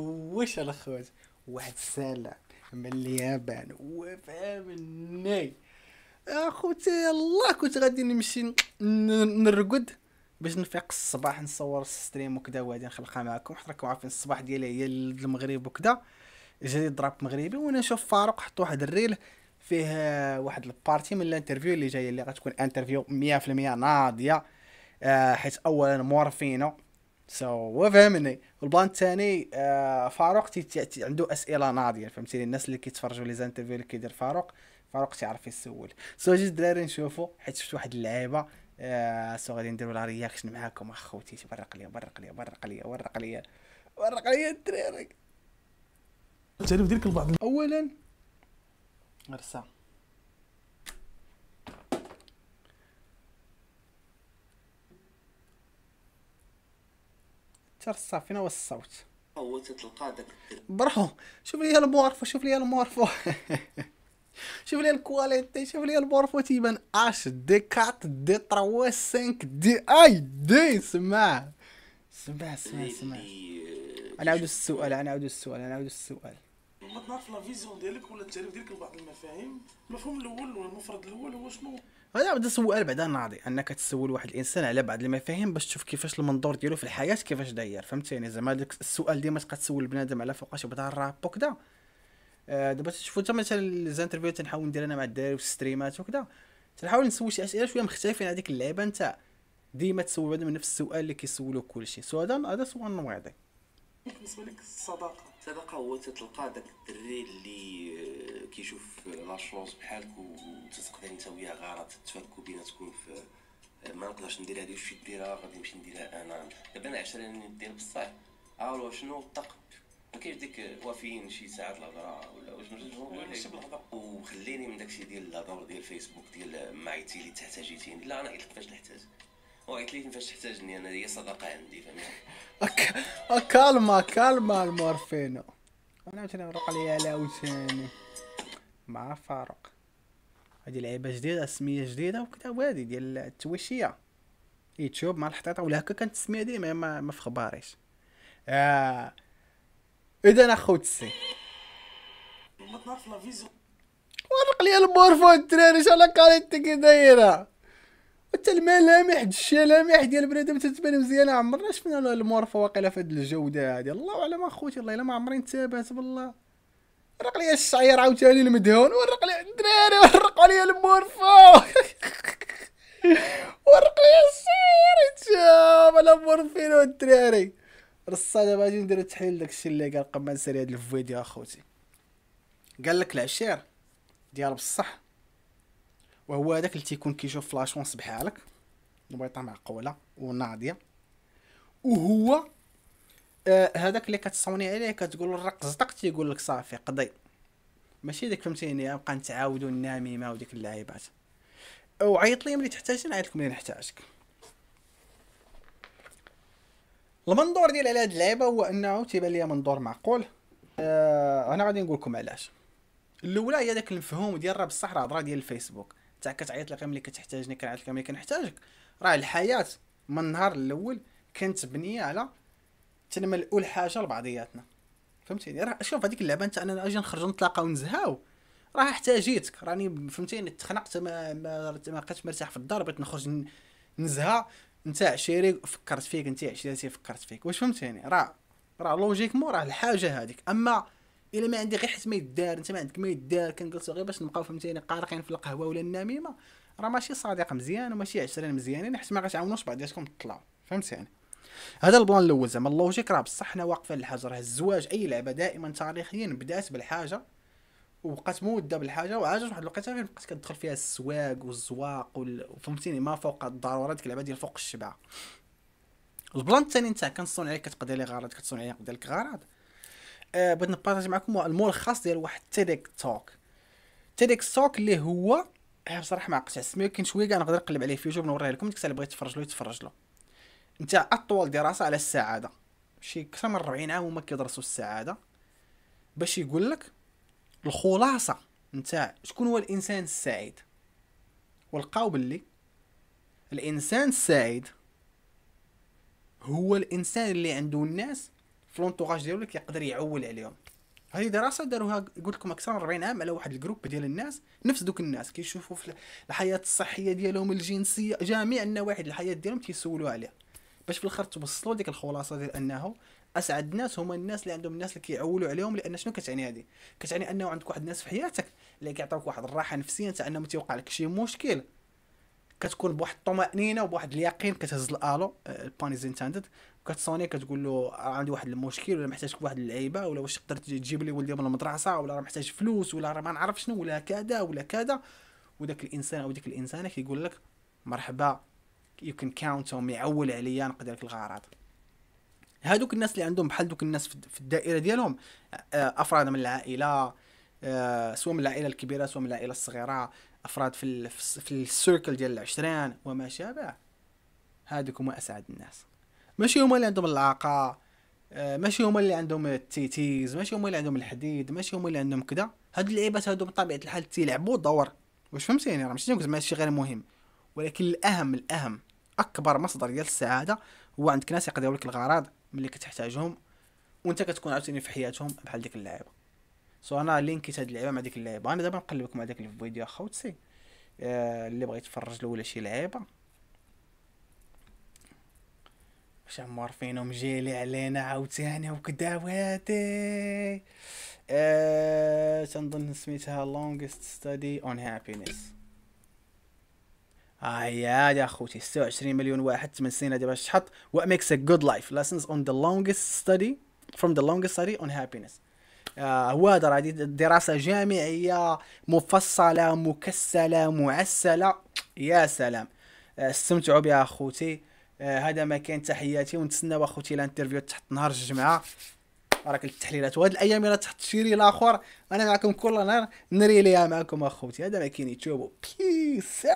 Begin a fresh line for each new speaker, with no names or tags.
وش الاخوات واحد السلام من اليابان وفاهم الناي اخوتي الله كنت غادي نمشي نرقد باش نفيق الصباح نصور ستريم وكذا وغادي نخلقها معكم حيت راكم عارفين الصباح ديالي هي المغرب وكذا جديد دراب مغربي وانا نشوف فاروق حط واحد الريل فيه آه، واحد البارتي من الانترفيو اللي جايه اللي غتكون انترفيو 100% ناضيه آه، حيت اولا مورفينو سو so, وفهمني والبان الثاني آه فاروق عنده اسئله ناضيه فهمتيني الناس اللي كيتفرجوا لي زانترفيو اللي كيدير فاروق فاروق تيعرف يسول سو so, جوج الدراري نشوفوا حيت شفت واحد اللعيبه آه سو غادي نديروا لا رياكشن معاكم اخوتي برق لي برق لي برق لي برق لي برق لي الدراري تعرف ديرك البعض اولا رسام حتى الصافنه والصوت تلقى داك برحو شوف لي المورفو شوف لي المورفو شوف لي الكواليتي شوف لي المورفو تيبان اش دي 4 دي 3 5 دي اي دي سمع سمع سمع سمع إيه، إيه، انا عاود السؤال انا عاود السؤال انا عاود السؤال ما تنعرف لا فيزيون ديالك ولا التعريف ديالك لبعض المفاهيم المفهوم الاول ولا المفرد الاول هو شنو هذا عبد السؤال بعدا ناضي انك تسول واحد الانسان على بعض المفاهيم باش تشوف كيفاش المنظور ديالو في الحياه كيفاش داير فهمتيني زعما داك السؤال ديما تبقى تسول بنادم على فوقاش بدا الراب وكدا آه، دابا تشوف حتى مثلا الانترفيو تنحاول ندير انا مع الدراري والستريمات وكدا تنحاول نسول شي اسئله شويه مختلفين هذيك اللعبه نتا ديما تسول من نفس السؤال اللي كيسولوك كلشي سؤال هذا هذا سؤال نواضي بالنسبه لك الصداقه سبق هو تتلقى داك الدري اللي آه، كيشوف لا شونس بحالك وتتقدر انت وياه غارات تفاركوا بيناتكم في آه، ما نقدرش ندير هذه واش ديرها غادي نمشي نديرها انا دابا انا 10 ندير بصح الو شنو الطق ما كاينش ديك وافيين شي ساعة الهضره ولا واش نرجعوا نسيب وخليني من داكشي ديال الهضره ديال فيسبوك ديال معيتي اللي تحتاجيتيني لا انا غير فاش نحتاج وقلت لي فاش تحتاجني انا هي صدقه عندي فهمتي كالما كالما المورفينو انا عاوتاني غرق عليا على عاوتاني مع فاروق هادي لعيبه جديده سميه جديده وكذا وادي ديال التويشيه يوتيوب مع الحطيطه ولا هكا كانت السميه ديما ما, ما في خباريش آه. اذا اخوتسي ما تنعرف لا فيزو ورق لي المورفو الدراري شحال قالت كي دايره حتى الملامح الشلامح ديال بنادم تتبان مزيانه عمرنا شفنا له المورفه واقيلا في هاد الجوده هادي الله اعلم اخوتي الله الا ما عمري نتابعت بالله رق لي الشعير عاوتاني المدهون ورق لي الدراري ورقوا لي المورفا ورق لي الشعير تشاب انا مورفين والدراري رصا دابا غادي نديرو تحليل داكشي اللي قال قمه سري هاد الفيديو اخوتي قال لك العشير ديال بصح وهو هذاك اللي تيكون كيشوف لاشونس بحالك نبيطه معقوله وناضيه وهو آه، هذاك آه اللي كتصوني عليه كتقول الرق زطق تيقول لك صافي قضي ماشي داك فهمتيني نبقى نتعاودوا النميمه وديك اللعيبات وعيط لي ملي تحتاج نعيط لك ملي نحتاجك المنظور ديال على هاد اللعيبه هو انه تيبان ليا منظور معقول آه انا غادي نقول لكم علاش الاولى هي داك المفهوم ديال راه بصح راه هضره ديال الفيسبوك كتعيط لي ملي كتحتاجني كنعيط لك ملي كنحتاجك راه الحياه من النهار الاول كانت مبنيه على الاول حاجه لبعضياتنا فهمتيني يعني راه شوف هذيك اللعبه انت انا اجي نخرجوا نتلاقاو ونزهاو راه احتاجيتك راني فهمتيني تخنقت ما ما, ما بقيتش مرتاح في الدار بغيت نخرج نزهى انت عشيري فكرت فيك انت عشيرتي فكرت فيك واش فهمتيني راه راه لوجيكمون راه الحاجه هذيك اما الا ما عندي غير حيت ما يدار انت ما عندك ما يدار كنجلسوا غير باش نبقاو فهمتيني قارقين في القهوه ولا النميمه راه ماشي صديق مزيان وماشي عشرين مزيانين حيت ما غتعاونوش بعضياتكم تطلعوا فهمت يعني هذا البلان الاول زعما اللوجيك راه بصح حنا واقفين الحجر راه الزواج اي لعبه دائما تاريخيا بدات بالحاجه وبقات موده بالحاجه وعاجت واحد الوقيته فين بقات كتدخل فيها السواق والزواق وفهمتيني ما فوق الضروره ديك اللعبه ديال فوق الشبعه البلان الثاني نتاع كنصون عليك كتقضي لي غرض كتصون عليه غرض آه بغيت نبارطاجي معكم المول الخاص ديال واحد تيديك توك تيديك توك اللي هو آه، بصراحه ما عقلتش على سميو كاين شويه كاع نقدر نقلب عليه في يوتيوب نوريه لكم ديك الساعه اللي بغيت تفرج له يتفرج له نتاع اطول دراسه على السعاده شي اكثر من 40 عام هما كيدرسوا السعاده باش يقول لك الخلاصه نتاع شكون هو الانسان السعيد ولقاو باللي الانسان السعيد هو الانسان اللي عنده الناس في ديالو ديالك يقدر يعول عليهم هذه دراسه داروها قلت لكم اكثر من 40 عام على واحد الجروب ديال الناس نفس دوك الناس كيشوفوا في الحياه الصحيه ديالهم الجنسيه جميع النواحي الحياه ديالهم تيسولوا عليها باش في الاخر توصلوا ديك الخلاصه ديال انه اسعد الناس هما الناس اللي عندهم الناس اللي كيعولوا عليهم لان شنو كتعني هذه كتعني انه عندك واحد الناس في حياتك اللي كيعطيوك واحد الراحه نفسيه تاع انه تيوقع لك شي مشكل كتكون بواحد الطمانينه وبواحد اليقين كتهز الالو البانيز انتندد كتصوني كتقول له عندي واحد المشكل ولا محتاج واحد اللعيبه ولا واش تقدر تجيب لي ولدي من المدرسه ولا راه محتاج فلوس ولا راه ما نعرف شنو ولا كذا ولا كذا وداك الانسان او ديك الانسانه كيقول لك مرحبا يو كان كاونت يعول عليا نقدر لك الغرض هادوك الناس اللي عندهم بحال دوك الناس في الدائره ديالهم افراد من العائله سواء من العائله الكبيره سواء من العائله الصغيره افراد في في السيركل ديال العشرين وما شابه هادوك هما اسعد الناس ماشي هما اللي عندهم العاقه آه، ماشي هما اللي عندهم التيتيز ماشي هما اللي عندهم الحديد ماشي هما اللي عندهم كذا هاد اللعيبات هادو بطبيعه الحال تيلعبوا دور واش فهمتيني راه ماشي زعما هادشي غير مهم ولكن الاهم الاهم اكبر مصدر ديال السعاده هو عندك ناس يقضيو لك الغراض ملي كتحتاجهم وانت كتكون عاوتاني في حياتهم بحال ديك اللعيبه سو انا لينكيت هاد اللعيبه مع ديك اللعيبه انا دابا نقلبكم على داك الفيديو اخوتي آه، اللي بغيت يتفرج له ولا شي لعيبه واش عمر فينهم جيلي علينا عاوتاني وكدا وهادي تنظن آه، سميتها لونجست ستادي اون هابينس هيا آه يا خوتي 26 مليون واحد 8 سنين دابا باش تحط what makes a good life lessons on the longest study from the longest study on happiness آه هو هذا راه دراسه جامعيه مفصله مكسله معسله يا سلام آه، استمتعوا بها اخوتي آه، هذا ما كان تحياتي ونتسناو اخوتي الانترفيو تحت نهار الجمعه راك التحليلات وهاد الايام الا تحت شيري الاخر انا معكم كل نهار نريليها معكم اخوتي هذا ما كاين يتوبوا بيس